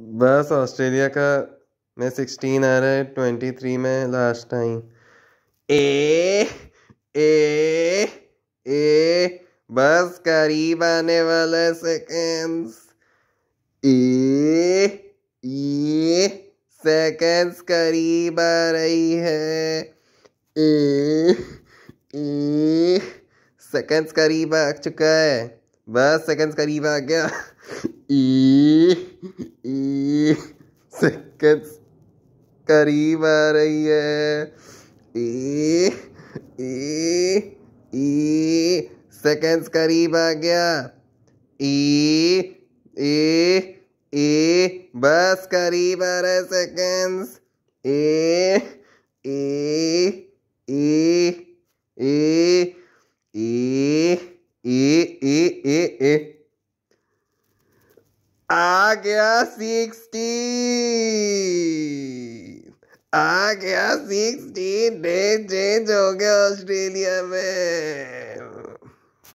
बस ऑस्ट्रेलिया का में सिक्सटीन आ रहा है ट्वेंटी थ्री में last time A A A बस करीब आने वाले सेकेंड्स ए ये सेकेंड्स करीब आ रही है ए ए सेकेंड्स करीब आ चुका है बस सेकंड्स करीब आ गया ई ई सेकंड्स करीब आ रही है ई ई ई सेकंड्स करीब आ गया ई ए ए बस करीब आ रहे सेकंड्स ए ए ए ए आ गया सिक्सटीन आ गया सिक्सटीन डे चेंज हो गया ऑस्ट्रेलिया में